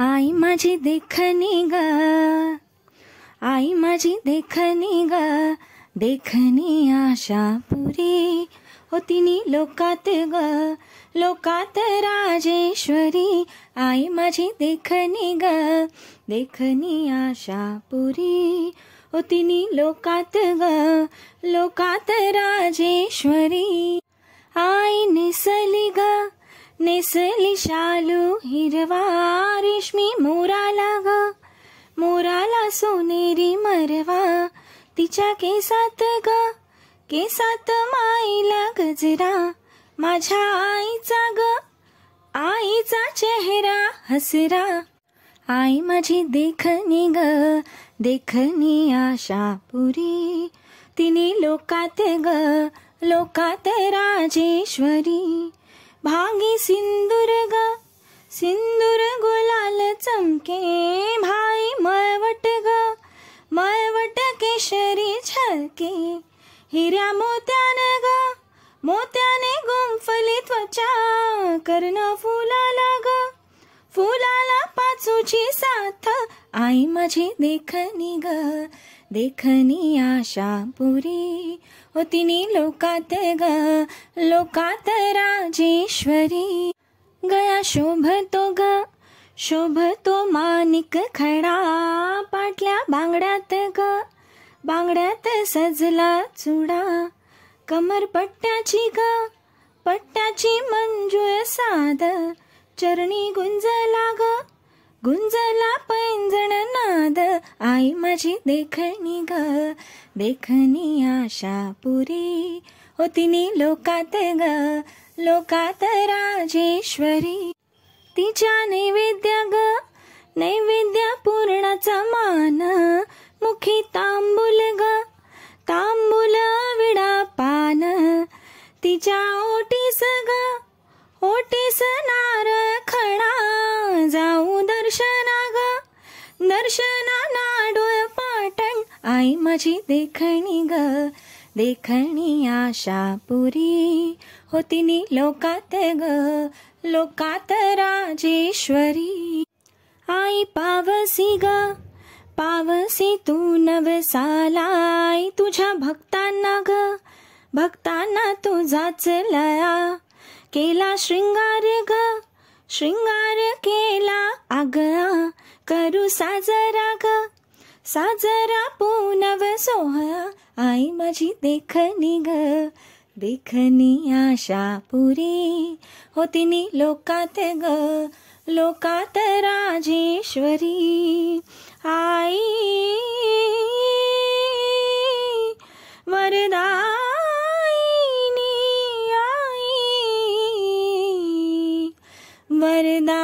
आई माझी देखणी ग आई माझी देखणी ग देखणी आशा पुरी होतीनी लोकात ग लोकात राजेश्वरी आई माझी देखणी ग देखणी आशा पुरी होतीनी लोकात ग लोकात राजेश्वरी आई निसली ग नेसली शालू हिरवा रेशमी मोराला ग मोराला सोनेरी मरवा तिच्या केसात ग केसात माईला गजरा माझ्या आईचा ग आईचा चेहरा हसरा आई माझी देखणी ग देखनी आशा पुरी तिने लोकात ग लोकात राजेश्वरी भागी सिंदूर ग गुलाल चमके भाई मळवट ग मळवट केशरी छलके, हिऱ्या मोत्यान ग मोत्याने गुंफली त्वचा कर्ण फुलाला ग फुलाला पाचूची साथ आई माझी देखनी ग देखनी आशा पुरी होतीनी लोकात ग लोकात राजेश्वरी गया तो ग तो मानिक खडा पाटल्या बांगड्यात ग बांगड्यात सजला चुडा कमर पट्ट्याची ग पट्ट्याची मंजूळ साध चरणी गुंजला ग गुंजला नाद आई माझी देखणी ग देखणी आशा पुरी होतीनी लोकात ग लोकात राजेश्वरी तिच्या नैवेद्य ग नैवेद्य पूर्णाचा मान मुखी तांबूल ग तांबूल विडा पान तिच्या ओटीस ग ओटीस नार दर्शना नाडूळ पाटण आई माझी देखणी ग देखणी आशा पुरी होतीनी लोकात ग लोकात राजेश्वरी आई पावसी ग पावसी तू आई तुझ्या भक्तांना ग भक्तांना तुझाच लया केला शृंगार ग शृंगार केला आगळा करू साजरा ग साजरा पूनव सोहळा आई माझी देखनी ग देखनी आशा पुरी होतीनी लोकात ग लोकात राजेश्वरी आई नी आई वरदा